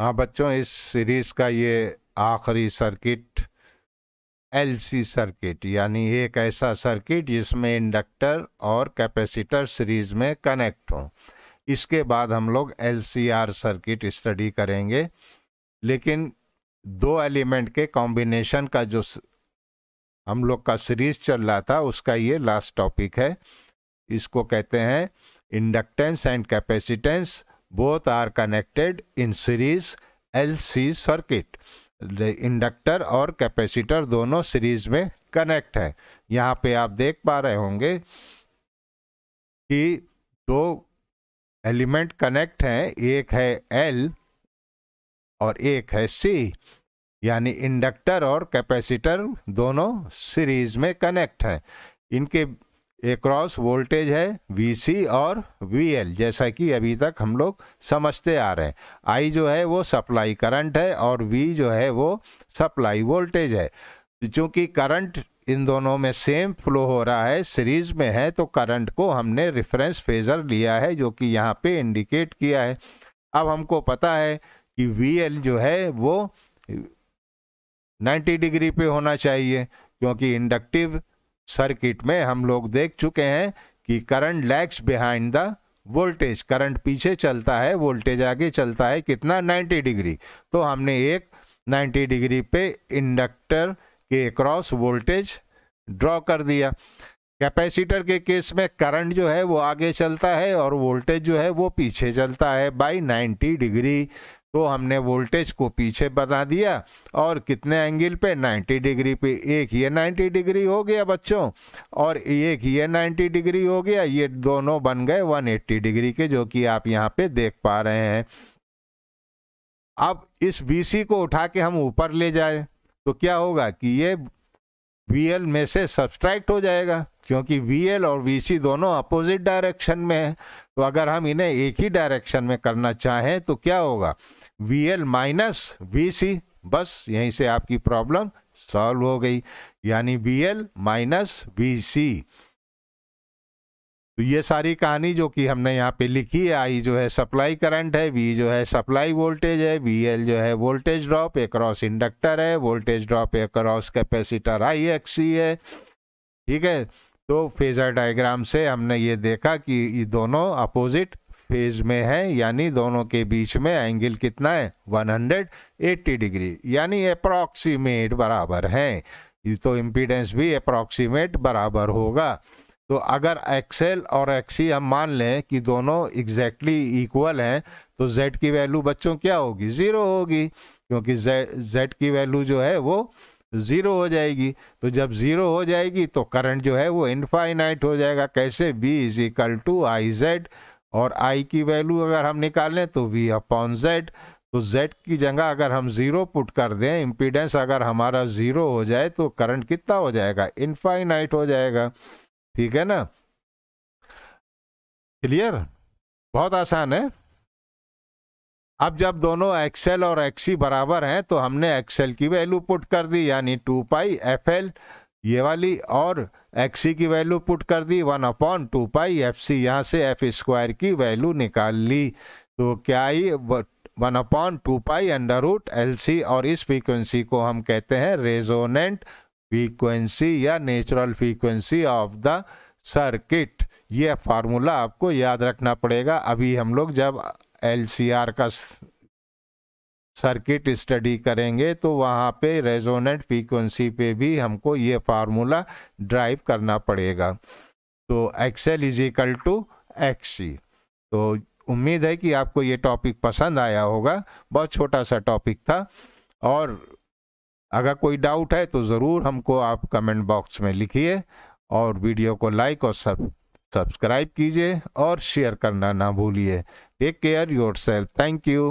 हाँ बच्चों इस सीरीज़ का ये आखिरी सर्किट एलसी सर्किट यानी एक ऐसा सर्किट जिसमें इंडक्टर और कैपेसिटर सीरीज़ में कनेक्ट हों इसके बाद हम लोग एलसीआर सर्किट स्टडी करेंगे लेकिन दो एलिमेंट के कॉम्बिनेशन का जो हम लोग का सीरीज चल रहा था उसका ये लास्ट टॉपिक है इसको कहते हैं inductance and capacitance Both are connected in series LC circuit. Inductor और कैपेसिटर दोनों सीरीज में कनेक्ट है यहाँ पे आप देख पा रहे होंगे कि दो एलिमेंट कनेक्ट हैं एक है एल और एक है सी यानी इंडक्टर और कैपेसिटर दोनों सीरीज में कनेक्ट है इनके एक्रॉस वोल्टेज है सी और एल जैसा कि अभी तक हम लोग समझते आ रहे हैं आई जो है वो सप्लाई करंट है और वी जो है वो सप्लाई वोल्टेज है चूँकि करंट इन दोनों में सेम फ्लो हो रहा है सीरीज में है तो करंट को हमने रेफरेंस फेजर लिया है जो कि यहाँ पे इंडिकेट किया है अब हमको पता है कि एल जो है वो नाइन्टी डिग्री पे होना चाहिए क्योंकि इंडक्टिव सर्किट में हम लोग देख चुके हैं कि current lags behind the voltage current पीछे चलता है वोल्टेज आगे चलता है कितना 90 डिग्री तो हमने एक 90 डिग्री पे इंडक्टर के क्रॉस वोल्टेज ड्रॉ कर दिया कैपेसिटर के केस में करंट जो है वो आगे चलता है और वोल्टेज जो है वो पीछे चलता है बाई 90 डिग्री तो हमने वोल्टेज को पीछे बता दिया और कितने एंगल पे 90 डिग्री पे एक ये 90 डिग्री हो गया बच्चों और एक ये 90 डिग्री हो गया ये दोनों बन गए 180 डिग्री के जो कि आप यहाँ पे देख पा रहे हैं अब इस BC को उठा के हम ऊपर ले जाए तो क्या होगा कि ये BL में से सब्सट्रैक्ट हो जाएगा क्योंकि वीएल और वीसी दोनों अपोजिट डायरेक्शन में है तो अगर हम इन्हें एक ही डायरेक्शन में करना चाहें तो क्या होगा वी एल माइनस सी बस यहीं से आपकी प्रॉब्लम सॉल्व हो गई यानी एल माइनस वी तो ये सारी कहानी जो कि हमने यहाँ पे लिखी है आई जो है सप्लाई करंट है वी जो है सप्लाई वोल्टेज है वी एल जो है वोल्टेज ड्रॉप एक्रॉस इंडक्टर है वोल्टेज ड्रॉप एक्रॉस कैपेसिटर आई एक्सी है ठीक है तो फेजर डायग्राम से हमने ये देखा कि ये दोनों अपोजिट फेज में है यानी दोनों के बीच में एंगल कितना है 180 डिग्री यानी अप्रॉक्सीमेट बराबर हैं तो इम्पीडेंस भी अप्रॉक्सीमेट बराबर होगा तो अगर एक्सेल और एक्सी हम मान लें कि दोनों एग्जैक्टली exactly इक्वल हैं तो जेड की वैल्यू बच्चों क्या होगी ज़ीरो होगी क्योंकि जेड की वैल्यू जो है वो तो ज़ीरो हो जाएगी तो जब ज़ीरो हो जाएगी तो करंट जो है वो इनफाइनाइट हो जाएगा कैसे V is equal to I Z और आई की वैल्यू अगर हम निकालें तो वी अपॉन जेड तो जेड की जगह अगर हम ज़ीरो पुट कर दें इम्पीडेंस अगर हमारा ज़ीरो हो जाए तो करंट कितना हो जाएगा इनफाइनाइट हो जाएगा ठीक है ना क्लियर बहुत आसान है अब जब दोनों एक्सएल और एक्सी बराबर हैं तो हमने एक्सएल की वैल्यू पुट कर दी यानी टू पाई एफ एल ये वाली और एक्सी की वैल्यू पुट कर दी one upon two pi F C यहाँ से एफ स्क्वायर की वैल्यू निकाल ली तो क्या ही one upon two pi under root L C और इस फ्रीक्वेंसी को हम कहते हैं रेजोनेंट फ्रीक्वेंसी या natural frequency of the circuit ये फार्मूला आपको याद रखना पड़ेगा अभी हम लोग जब एलसीआर का सर्किट स्टडी करेंगे तो वहाँ पे रेजोनेंट फ्रीक्वेंसी पे भी हमको ये फार्मूला ड्राइव करना पड़ेगा तो XL is equal to X तो उम्मीद है कि आपको ये टॉपिक पसंद आया होगा बहुत छोटा सा टॉपिक था और अगर कोई डाउट है तो ज़रूर हमको आप कमेंट बॉक्स में लिखिए और वीडियो को लाइक और सब सब्सक्राइब कीजिए और शेयर करना ना भूलिए take care yourself thank you